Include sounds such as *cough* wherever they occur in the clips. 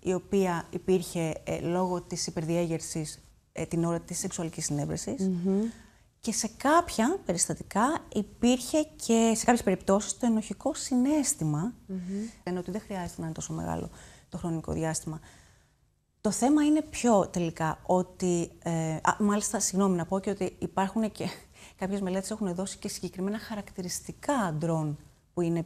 η οποία υπήρχε ε, λόγω της υπερδιέγερσης ε, την ώρα της σεξουαλικής συνέβρεσης και σε κάποια περιστατικά υπήρχε και σε κάποιες περιπτώσεις το ενοχικό συνέστημα mm ενώ ότι δεν χρειάζεται να είναι τόσο μεγάλο το χρονικό διάστημα. Το θέμα είναι πιο τελικά ότι, ε, μάλιστα συγγνώμη να πω και ότι υπάρχουν και *laughs* κάποιες μελέτες έχουν δώσει και συγκεκριμένα χαρακτηριστικά αντρών που είναι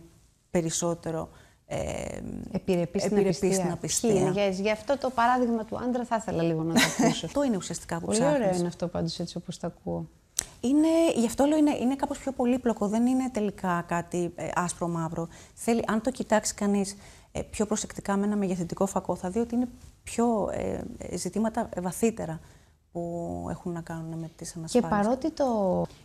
περισσότερο ε, επιρρεπεί στην απιστία. απιστία. γι' αυτό το παράδειγμα του άντρα θα ήθελα λίγο να το ακούσω. αυτό *laughs* είναι ουσιαστικά που ψάχνεις. Πολύ ωραίο είναι αυτό πάντως έτσι όπως το ακούω. Είναι, γι' αυτό λέω είναι, είναι κάπως πιο πολύπλοκο, δεν είναι τελικά κάτι ε, άσπρο μαύρο. Θέλει, αν το κοιτάξει κανείς ε, πιο προσεκτικά με ένα μεγεθυντικό φακό, θα δει ότι είναι πιο ε, ε ζητήματα ε, βαθύτερα που έχουν να κάνουν με τις ανασφάλειες. Και παρότι το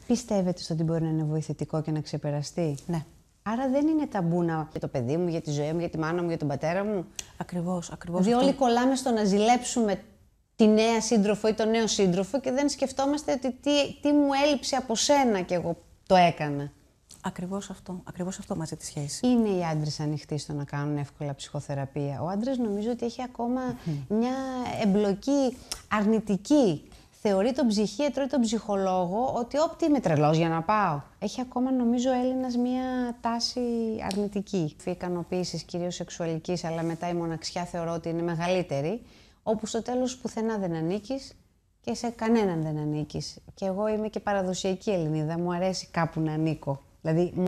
πιστεύετε ότι μπορεί να είναι βοηθητικό και να ξεπεραστεί. Ναι. Άρα δεν είναι ταμπού να για το παιδί μου, για τη ζωή μου, για τη μάνα μου, για τον πατέρα μου. Ακριβώς, ακριβώς. Δηλαδή, όλοι κολλάμε στο να ζηλέψουμε τη νέα σύντροφο ή τον νέο σύντροφο και δεν σκεφτόμαστε ότι τι, τι μου έλειψε από σένα και εγώ το έκανα. Ακριβώς αυτό. Ακριβώς αυτό μαζί της σχέσης. Είναι οι άντρες ανοιχτοί στο να κάνουν εύκολα ψυχοθεραπεία. Ο άντρας νομίζω ότι έχει μια εμπλοκή αρνητική θεωρεί τον ψυχίατρο ή τον ψυχολόγο ότι όπτι είμαι τρελός για να πάω. Έχει ακόμα, νομίζω, ο Έλληνας μία τάση αρνητική. Η ικανοποίησης κυρίως σεξουαλικής, αλλά μετά η μοναξιά θεωρώ ότι είναι μεγαλύτερη. Όπου στο τέλος πουθενά δεν ανήκεις και σε κανέναν δεν ανήκεις. Και εγώ είμαι και παραδοσιακή Ελληνίδα, μου αρέσει κάπου να ανήκω. Δηλαδή,